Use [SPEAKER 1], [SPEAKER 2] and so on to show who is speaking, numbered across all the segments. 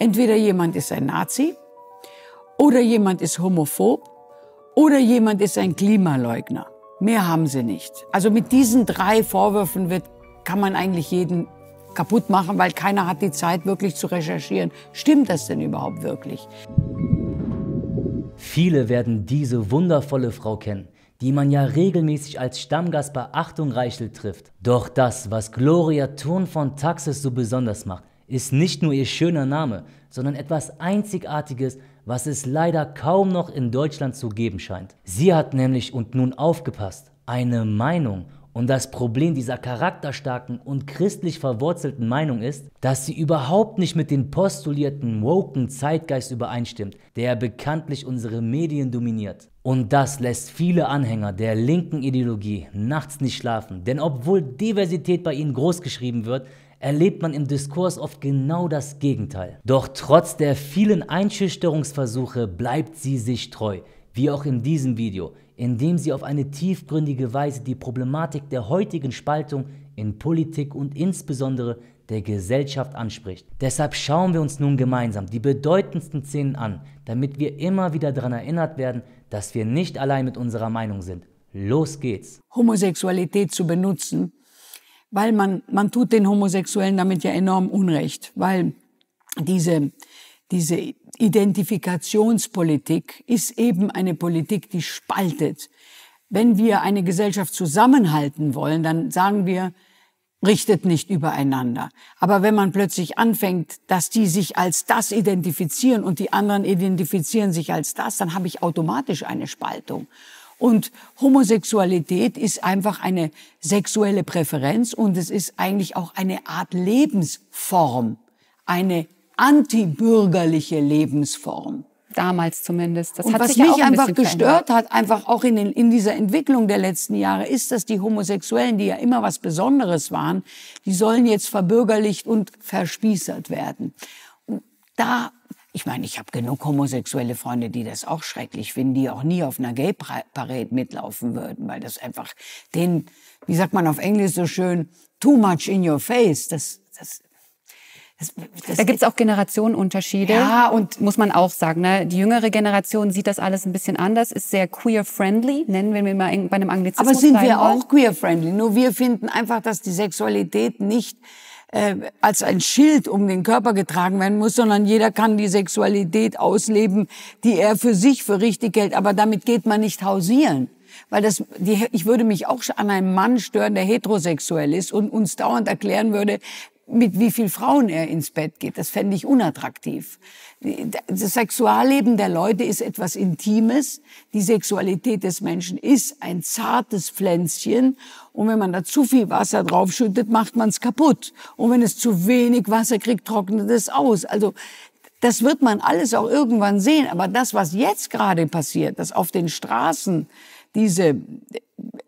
[SPEAKER 1] Entweder jemand ist ein Nazi oder jemand ist homophob oder jemand ist ein Klimaleugner. Mehr haben sie nicht. Also mit diesen drei Vorwürfen wird, kann man eigentlich jeden kaputt machen, weil keiner hat die Zeit, wirklich zu recherchieren. Stimmt das
[SPEAKER 2] denn überhaupt wirklich? Viele werden diese wundervolle Frau kennen, die man ja regelmäßig als Stammgast bei Achtung Reichel trifft. Doch das, was Gloria Thurn von Taxis so besonders macht, ist nicht nur ihr schöner Name, sondern etwas Einzigartiges, was es leider kaum noch in Deutschland zu geben scheint. Sie hat nämlich, und nun aufgepasst, eine Meinung. Und das Problem dieser charakterstarken und christlich verwurzelten Meinung ist, dass sie überhaupt nicht mit dem postulierten woken Zeitgeist übereinstimmt, der bekanntlich unsere Medien dominiert. Und das lässt viele Anhänger der linken Ideologie nachts nicht schlafen, denn obwohl Diversität bei ihnen großgeschrieben wird, erlebt man im Diskurs oft genau das Gegenteil. Doch trotz der vielen Einschüchterungsversuche bleibt sie sich treu, wie auch in diesem Video, indem sie auf eine tiefgründige Weise die Problematik der heutigen Spaltung in Politik und insbesondere der Gesellschaft anspricht. Deshalb schauen wir uns nun gemeinsam die bedeutendsten Szenen an, damit wir immer wieder daran erinnert werden, dass wir nicht allein mit unserer Meinung sind. Los geht's!
[SPEAKER 1] Homosexualität zu benutzen, weil man, man tut den Homosexuellen damit ja enorm Unrecht, weil diese, diese Identifikationspolitik ist eben eine Politik, die spaltet. Wenn wir eine Gesellschaft zusammenhalten wollen, dann sagen wir, richtet nicht übereinander. Aber wenn man plötzlich anfängt, dass die sich als das identifizieren und die anderen identifizieren sich als das, dann habe ich automatisch eine Spaltung. Und Homosexualität ist einfach eine sexuelle Präferenz und es ist eigentlich auch eine Art Lebensform, eine antibürgerliche Lebensform. Damals zumindest. Das und hat was sich mich ja auch ein einfach gestört hat, einfach auch in, den, in dieser Entwicklung der letzten Jahre, ist, dass die Homosexuellen, die ja immer was Besonderes waren, die sollen jetzt verbürgerlicht und verspießert werden. Und da ich meine, ich habe genug homosexuelle Freunde, die das auch schrecklich finden, die auch nie auf einer Gay-Parade mitlaufen würden, weil das einfach den, wie sagt man auf Englisch so schön, too much in your face, das, das das, das da gibt's auch Generationenunterschiede. Ja, und muss man auch sagen. Ne? Die jüngere Generation sieht das alles ein bisschen anders, ist sehr queer-friendly, nennen ne? wir mal bei einem Anglizismus. Aber sind wir auch queer-friendly? Nur wir finden einfach, dass die Sexualität nicht äh, als ein Schild um den Körper getragen werden muss, sondern jeder kann die Sexualität ausleben, die er für sich für richtig hält. Aber damit geht man nicht hausieren weil das, die, ich würde mich auch an einem Mann stören, der heterosexuell ist und uns dauernd erklären würde, mit wie viel Frauen er ins Bett geht. Das fände ich unattraktiv. Das Sexualleben der Leute ist etwas Intimes. Die Sexualität des Menschen ist ein zartes Pflänzchen. Und wenn man da zu viel Wasser draufschüttet, macht man es kaputt. Und wenn es zu wenig Wasser kriegt, trocknet es aus. Also das wird man alles auch irgendwann sehen. Aber das, was jetzt gerade passiert, dass auf den Straßen diese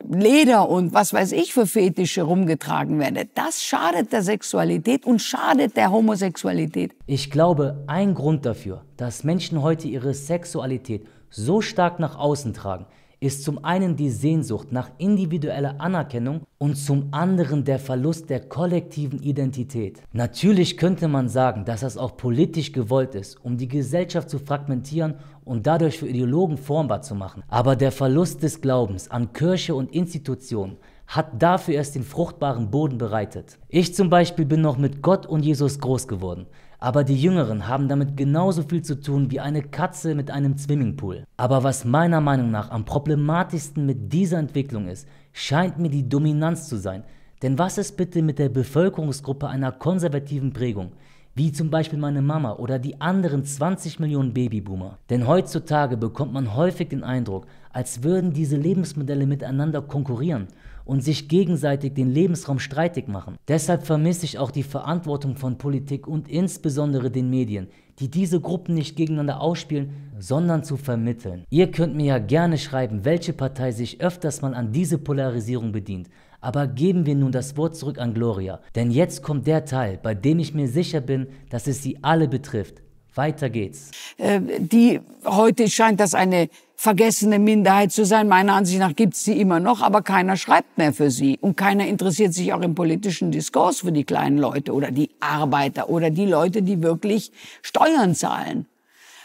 [SPEAKER 1] Leder und was weiß ich für Fetische rumgetragen werde. Das schadet der Sexualität und schadet der Homosexualität.
[SPEAKER 2] Ich glaube, ein Grund dafür, dass Menschen heute ihre Sexualität so stark nach außen tragen, ist zum einen die Sehnsucht nach individueller Anerkennung und zum anderen der Verlust der kollektiven Identität. Natürlich könnte man sagen, dass das auch politisch gewollt ist, um die Gesellschaft zu fragmentieren und dadurch für Ideologen formbar zu machen. Aber der Verlust des Glaubens an Kirche und Institutionen hat dafür erst den fruchtbaren Boden bereitet. Ich zum Beispiel bin noch mit Gott und Jesus groß geworden, aber die Jüngeren haben damit genauso viel zu tun wie eine Katze mit einem Swimmingpool. Aber was meiner Meinung nach am problematischsten mit dieser Entwicklung ist, scheint mir die Dominanz zu sein. Denn was ist bitte mit der Bevölkerungsgruppe einer konservativen Prägung? wie zum Beispiel meine Mama oder die anderen 20 Millionen Babyboomer. Denn heutzutage bekommt man häufig den Eindruck, als würden diese Lebensmodelle miteinander konkurrieren und sich gegenseitig den Lebensraum streitig machen. Deshalb vermisse ich auch die Verantwortung von Politik und insbesondere den Medien, die diese Gruppen nicht gegeneinander ausspielen, sondern zu vermitteln. Ihr könnt mir ja gerne schreiben, welche Partei sich öfters mal an diese Polarisierung bedient. Aber geben wir nun das Wort zurück an Gloria, denn jetzt kommt der Teil, bei dem ich mir sicher bin, dass es sie alle betrifft. Weiter geht's.
[SPEAKER 1] Äh, die heute scheint das eine vergessene Minderheit zu sein. Meiner Ansicht nach gibt's sie immer noch, aber keiner schreibt mehr für sie. Und keiner interessiert sich auch im politischen Diskurs für die kleinen Leute oder die Arbeiter oder die Leute, die wirklich Steuern zahlen.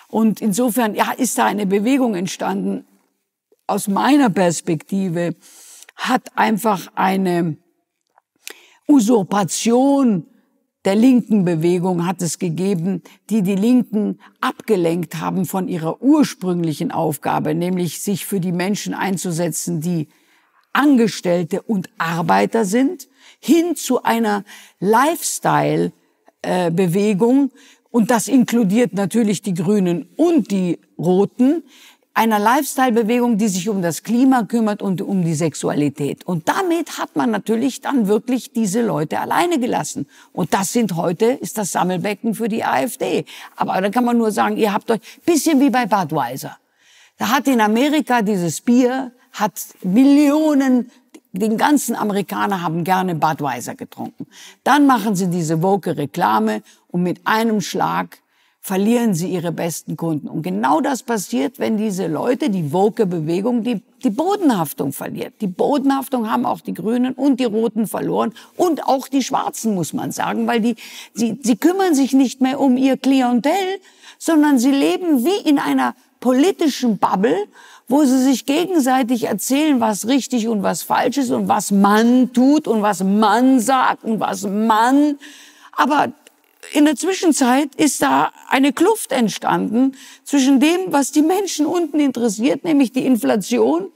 [SPEAKER 1] Und insofern ja, ist da eine Bewegung entstanden aus meiner Perspektive hat einfach eine Usurpation der linken Bewegung hat es gegeben, die die Linken abgelenkt haben von ihrer ursprünglichen Aufgabe, nämlich sich für die Menschen einzusetzen, die Angestellte und Arbeiter sind, hin zu einer Lifestyle-Bewegung. Äh, und das inkludiert natürlich die Grünen und die Roten, einer Lifestyle-Bewegung, die sich um das Klima kümmert und um die Sexualität. Und damit hat man natürlich dann wirklich diese Leute alleine gelassen. Und das sind heute, ist das Sammelbecken für die AfD. Aber da kann man nur sagen, ihr habt euch, bisschen wie bei Budweiser. Da hat in Amerika dieses Bier, hat Millionen den ganzen Amerikaner haben gerne Budweiser getrunken. Dann machen sie diese woke Reklame und mit einem Schlag verlieren sie ihre besten Kunden. Und genau das passiert, wenn diese Leute, die woke Bewegung, die, die Bodenhaftung verliert. Die Bodenhaftung haben auch die Grünen und die Roten verloren und auch die Schwarzen, muss man sagen, weil die, sie, sie kümmern sich nicht mehr um ihr Klientel, sondern sie leben wie in einer politischen Bubble, wo sie sich gegenseitig erzählen, was richtig und was falsch ist und was man tut und was man sagt und was man. Aber in der Zwischenzeit ist da eine Kluft entstanden zwischen dem, was die Menschen unten interessiert, nämlich die Inflation,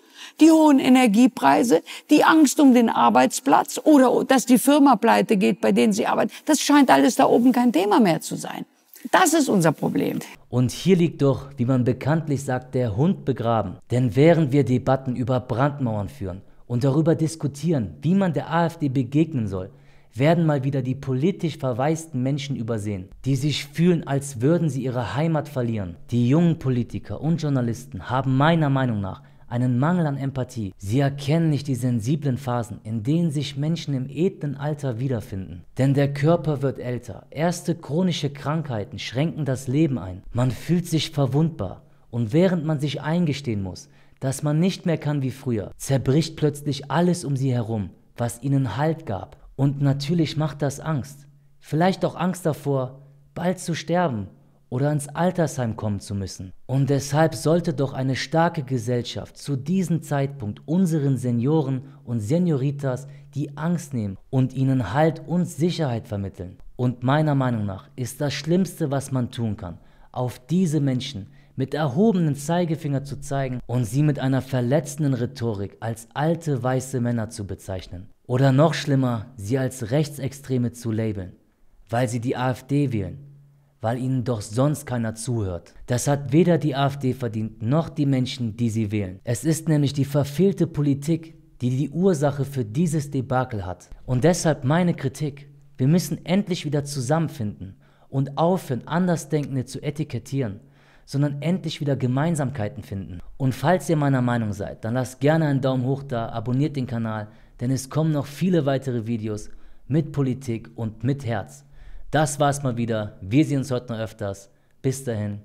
[SPEAKER 1] die hohen Energiepreise, die Angst um den Arbeitsplatz oder dass die Firma pleite geht, bei denen sie arbeiten. Das scheint alles da oben kein Thema mehr zu sein. Das ist unser Problem.
[SPEAKER 2] Und hier liegt doch, wie man bekanntlich sagt, der Hund begraben. Denn während wir Debatten über Brandmauern führen und darüber diskutieren, wie man der AfD begegnen soll, werden mal wieder die politisch verwaisten Menschen übersehen, die sich fühlen, als würden sie ihre Heimat verlieren. Die jungen Politiker und Journalisten haben meiner Meinung nach einen Mangel an Empathie. Sie erkennen nicht die sensiblen Phasen, in denen sich Menschen im edlen Alter wiederfinden. Denn der Körper wird älter. Erste chronische Krankheiten schränken das Leben ein. Man fühlt sich verwundbar. Und während man sich eingestehen muss, dass man nicht mehr kann wie früher, zerbricht plötzlich alles um sie herum, was ihnen Halt gab und natürlich macht das Angst. Vielleicht auch Angst davor, bald zu sterben oder ins Altersheim kommen zu müssen. Und deshalb sollte doch eine starke Gesellschaft zu diesem Zeitpunkt unseren Senioren und Senioritas die Angst nehmen und ihnen Halt und Sicherheit vermitteln. Und meiner Meinung nach ist das Schlimmste, was man tun kann, auf diese Menschen mit erhobenen Zeigefinger zu zeigen und sie mit einer verletzenden Rhetorik als alte weiße Männer zu bezeichnen. Oder noch schlimmer, sie als Rechtsextreme zu labeln, weil sie die AfD wählen, weil ihnen doch sonst keiner zuhört. Das hat weder die AfD verdient noch die Menschen, die sie wählen. Es ist nämlich die verfehlte Politik, die die Ursache für dieses Debakel hat. Und deshalb meine Kritik. Wir müssen endlich wieder zusammenfinden und aufhören, Andersdenkende zu etikettieren, sondern endlich wieder Gemeinsamkeiten finden. Und falls ihr meiner Meinung seid, dann lasst gerne einen Daumen hoch da, abonniert den Kanal, denn es kommen noch viele weitere Videos mit Politik und mit Herz. Das war's mal wieder. Wir sehen uns heute noch öfters. Bis dahin.